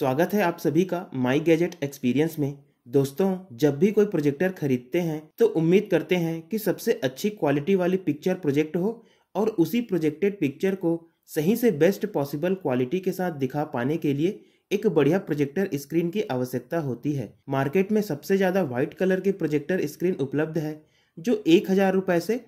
स्वागत है आप सभी का माई गैजेट एक्सपीरियंस में दोस्तों जब भी कोई प्रोजेक्टर खरीदते हैं तो उम्मीद करते हैं कि सबसे अच्छी क्वालिटी वाली पिक्चर प्रोजेक्ट हो और उसी प्रोजेक्टेड पिक्चर को सही से बेस्ट पॉसिबल क्वालिटी के साथ दिखा पाने के लिए एक बढ़िया प्रोजेक्टर स्क्रीन की आवश्यकता होती है मार्केट में सबसे ज़्यादा व्हाइट कलर के प्रोजेक्टर स्क्रीन उपलब्ध है जो एक हज़ार रुपए से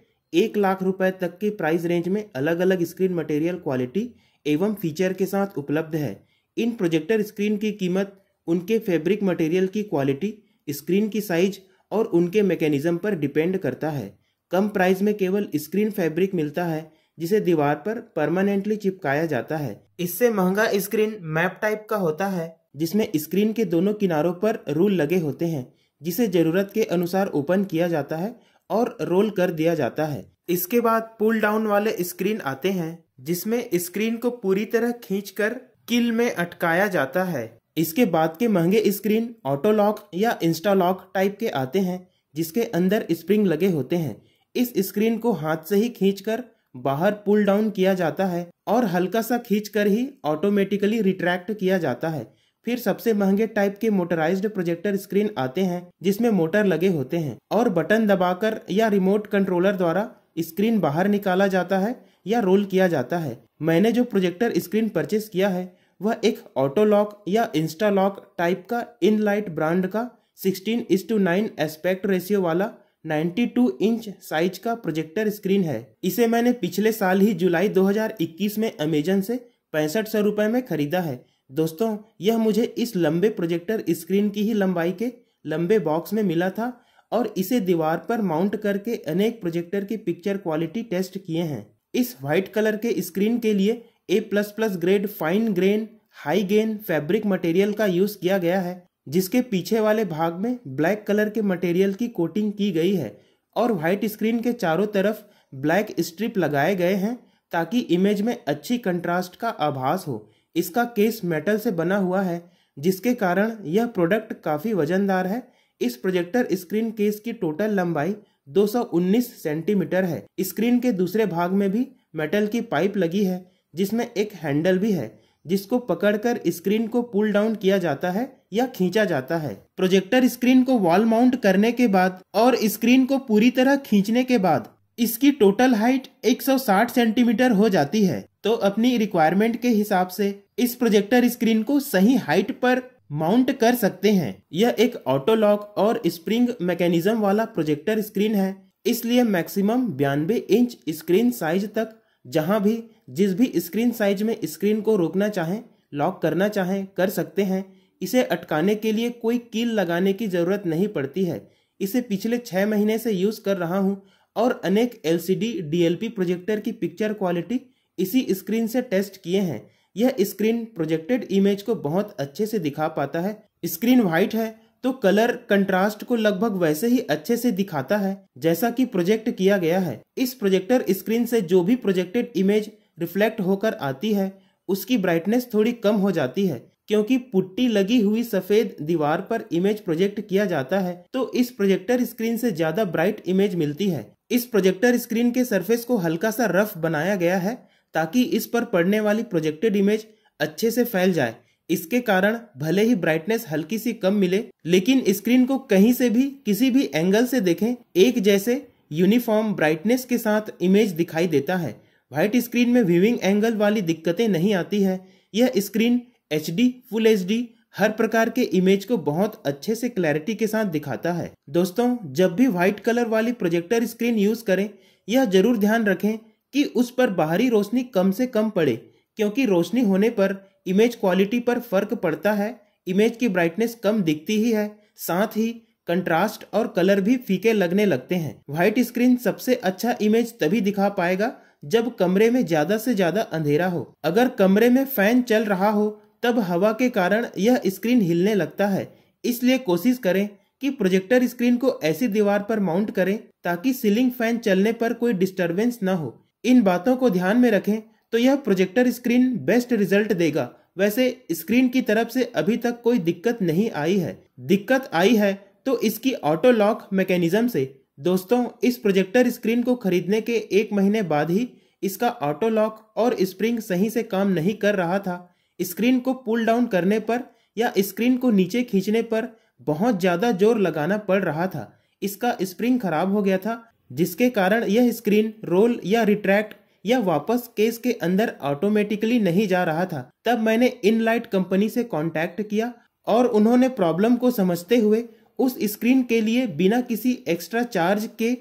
एक लाख रुपए तक की प्राइस रेंज में अलग अलग स्क्रीन मटेरियल क्वालिटी एवं फीचर के साथ उपलब्ध है इन प्रोजेक्टर स्क्रीन की कीमत उनके फैब्रिक मटेरियल की क्वालिटी स्क्रीन की साइज और उनके मैकेनिज्म पर डिपेंड करता है कम प्राइस में केवल स्क्रीन फैब्रिक मिलता है जिसे दीवार पर परमानेंटली चिपकाया जाता है इससे महंगा स्क्रीन मैप टाइप का होता है जिसमें स्क्रीन के दोनों किनारों पर रूल लगे होते हैं जिसे ज़रूरत के अनुसार ओपन किया जाता है और रोल कर दिया जाता है इसके बाद पुल डाउन वाले स्क्रीन आते हैं जिसमें स्क्रीन को पूरी तरह खींचकर किल में अटकाया जाता है इसके बाद के महंगे स्क्रीन ऑटो लॉक या इंस्टा लॉक टाइप के आते हैं जिसके अंदर स्प्रिंग लगे होते हैं इस स्क्रीन को हाथ से ही खींचकर बाहर पुल डाउन किया जाता है और हल्का सा खींचकर ही ऑटोमेटिकली रिट्रैक्ट किया जाता है फिर सबसे महंगे टाइप के मोटराइज्ड प्रोजेक्टर स्क्रीन आते हैं जिसमें मोटर लगे होते हैं और बटन दबाकर या रिमोट कंट्रोलर द्वारा स्क्रीन बाहर निकाला जाता है या रोल किया जाता है मैंने जो प्रोजेक्टर स्क्रीन परचेस किया है वह एक ऑटो लॉक या इंस्टा लॉक टाइप का इन लाइट ब्रांड का sixteen is to nine aspect ratio वाला 92 इंच साइज का प्रोजेक्टर स्क्रीन है इसे मैंने पिछले साल ही जुलाई 2021 में अमेजन से पैंसठ सौ रुपये में खरीदा है दोस्तों यह मुझे इस लंबे प्रोजेक्टर स्क्रीन की ही लंबाई के लंबे बॉक्स में मिला था और इसे दीवार पर माउंट करके अनेक प्रोजेक्टर की पिक्चर क्वालिटी टेस्ट किए हैं इस वाइट कलर के स्क्रीन के लिए A plus plus grade fine grain high gain fabric material का यूज किया गया है जिसके पीछे वाले भाग में ब्लैक कलर के मटेरियल की कोटिंग की गई है और व्हाइट स्क्रीन के चारों तरफ ब्लैक स्ट्रिप लगाए गए हैं ताकि इमेज में अच्छी कंट्रास्ट का आभास हो इसका केस मेटल से बना हुआ है जिसके कारण यह प्रोडक्ट काफ़ी वजनदार है इस प्रोजेक्टर स्क्रीन केस की टोटल लंबाई 219 सेंटीमीटर है स्क्रीन के दूसरे भाग में भी मेटल की पाइप लगी है जिसमें एक हैंडल भी है जिसको पकड़कर स्क्रीन को पुल डाउन किया जाता है या खींचा जाता है प्रोजेक्टर स्क्रीन को वॉल माउंट करने के बाद और स्क्रीन को पूरी तरह खींचने के बाद इसकी टोटल हाइट 160 सेंटीमीटर हो जाती है तो अपनी रिक्वायरमेंट के हिसाब से इस प्रोजेक्टर स्क्रीन को सही हाइट पर माउंट कर सकते हैं यह एक ऑटो लॉक और स्प्रिंग मैकेनिज्म वाला प्रोजेक्टर स्क्रीन है इसलिए मैक्सिमम बयानबे इंच स्क्रीन साइज तक जहां भी जिस भी स्क्रीन साइज में स्क्रीन को रोकना चाहें लॉक करना चाहें कर सकते हैं इसे अटकाने के लिए कोई कील लगाने की ज़रूरत नहीं पड़ती है इसे पिछले छः महीने से यूज़ कर रहा हूँ और अनेक एल सी प्रोजेक्टर की पिक्चर क्वालिटी इसी स्क्रीन से टेस्ट किए हैं यह स्क्रीन प्रोजेक्टेड इमेज को बहुत अच्छे से दिखा पाता है स्क्रीन व्हाइट है तो कलर कंट्रास्ट को लगभग वैसे ही अच्छे से दिखाता है जैसा कि प्रोजेक्ट किया गया है इस प्रोजेक्टर स्क्रीन से जो भी प्रोजेक्टेड इमेज रिफ्लेक्ट होकर आती है उसकी ब्राइटनेस थोड़ी कम हो जाती है क्योंकि पुट्टी लगी हुई सफेद दीवार पर इमेज प्रोजेक्ट किया जाता है तो इस प्रोजेक्टर स्क्रीन से ज्यादा ब्राइट इमेज मिलती है इस प्रोजेक्टर स्क्रीन के सरफेस को हल्का सा रफ बनाया गया है ताकि इस पर पड़ने वाली प्रोजेक्टेड इमेज अच्छे से फैल जाए इसके कारण भले ही ब्राइटनेस हल्की सी कम मिले लेकिन स्क्रीन को कहीं से भी किसी भी एंगल से देखें एक जैसे यूनिफॉर्म ब्राइटनेस के साथ इमेज दिखाई देता है व्हाइट स्क्रीन में व्यूविंग एंगल वाली दिक्कतें नहीं आती है यह स्क्रीन एच फुल एच हर प्रकार के इमेज को बहुत अच्छे से क्लैरिटी के साथ दिखाता है दोस्तों जब भी व्हाइट कलर वाली प्रोजेक्टर स्क्रीन यूज करें यह जरूर ध्यान रखें कि उस पर बाहरी रोशनी कम से कम पड़े क्योंकि रोशनी होने पर इमेज क्वालिटी पर फर्क पड़ता है इमेज की ब्राइटनेस कम दिखती ही है साथ ही कंट्रास्ट और कलर भी फीके लगने लगते हैं व्हाइट स्क्रीन सबसे अच्छा इमेज तभी दिखा पाएगा जब कमरे में ज्यादा से ज्यादा अंधेरा हो अगर कमरे में फैन चल रहा हो तब हवा के कारण यह स्क्रीन हिलने लगता है इसलिए कोशिश करें कि प्रोजेक्टर स्क्रीन को ऐसी दीवार पर माउंट करें ताकि सीलिंग फैन चलने पर कोई डिस्टरबेंस न हो इन बातों को ध्यान में रखें तो यह प्रोजेक्टर स्क्रीन बेस्ट रिजल्ट देगा वैसे स्क्रीन की तरफ से अभी तक कोई दिक्कत नहीं आई है दिक्कत आई है तो इसकी ऑटो लॉक मैकेनिज्म से दोस्तों इस प्रोजेक्टर स्क्रीन को खरीदने के एक महीने बाद ही इसका ऑटो लॉक और स्प्रिंग सही से काम नहीं कर रहा था स्क्रीन को पुल डाउन करने पर या स्क्रीन को नीचे खींचने पर बहुत ज़्यादा जोर लगाना पड़ रहा था इसका स्प्रिंग खराब हो गया था जिसके कारण यह स्क्रीन रोल या रिट्रैक्ट या वापस केस के अंदर ऑटोमेटिकली नहीं जा रहा था तब मैंने इनलाइट कंपनी से कांटेक्ट किया और उन्होंने प्रॉब्लम को समझते हुए उस स्क्रीन के लिए बिना किसी एक्स्ट्रा चार्ज के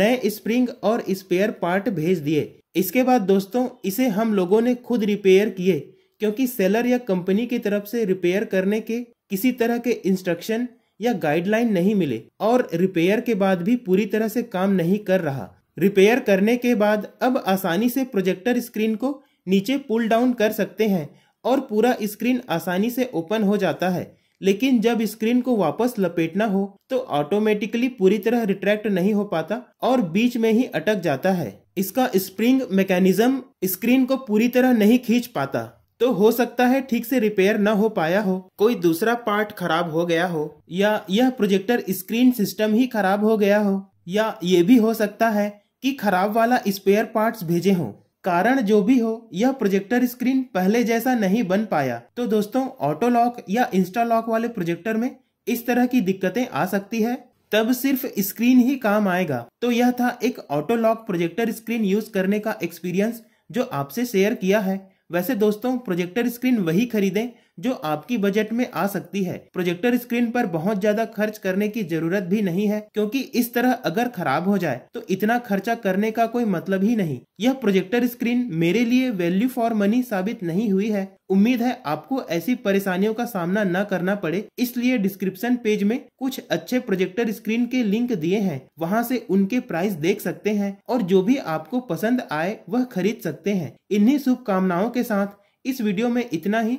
नए स्प्रिंग और स्पेयर पार्ट भेज दिए इसके बाद दोस्तों इसे हम लोगों ने खुद रिपेयर किए क्योंकि सेलर या कंपनी की तरफ से रिपेयर करने के किसी तरह के इंस्ट्रक्शन या गाइडलाइन नहीं मिले और रिपेयर के बाद भी पूरी तरह से काम नहीं कर रहा रिपेयर करने के बाद अब आसानी से प्रोजेक्टर स्क्रीन को नीचे पुल डाउन कर सकते हैं और पूरा स्क्रीन आसानी से ओपन हो जाता है लेकिन जब स्क्रीन को वापस लपेटना हो तो ऑटोमेटिकली पूरी तरह रिट्रैक्ट नहीं हो पाता और बीच में ही अटक जाता है इसका स्प्रिंग मैकेनिज्म स्क्रीन को पूरी तरह नहीं खींच पाता तो हो सकता है ठीक से रिपेयर न हो पाया हो कोई दूसरा पार्ट खराब हो गया हो या यह प्रोजेक्टर स्क्रीन सिस्टम ही खराब हो गया हो या ये भी हो सकता है कि खराब वाला स्पेयर पार्ट्स भेजे हों कारण जो भी हो यह प्रोजेक्टर स्क्रीन पहले जैसा नहीं बन पाया तो दोस्तों ऑटो लॉक या इंस्टा लॉक वाले प्रोजेक्टर में इस तरह की दिक्कतें आ सकती है तब सिर्फ स्क्रीन ही काम आएगा तो यह था एक auto lock projector screen use करने का एक्सपीरियंस जो आपसे शेयर किया है वैसे दोस्तों प्रोजेक्टर स्क्रीन वही खरीदें जो आपकी बजट में आ सकती है प्रोजेक्टर स्क्रीन पर बहुत ज्यादा खर्च करने की जरूरत भी नहीं है क्योंकि इस तरह अगर खराब हो जाए तो इतना खर्चा करने का कोई मतलब ही नहीं यह प्रोजेक्टर स्क्रीन मेरे लिए वैल्यू फॉर मनी साबित नहीं हुई है उम्मीद है आपको ऐसी परेशानियों का सामना न करना पड़े इसलिए डिस्क्रिप्शन पेज में कुछ अच्छे प्रोजेक्टर स्क्रीन के लिंक दिए हैं वहाँ से उनके प्राइस देख सकते हैं और जो भी आपको पसंद आए वह खरीद सकते हैं इन्हीं शुभकामनाओं के साथ इस वीडियो में इतना ही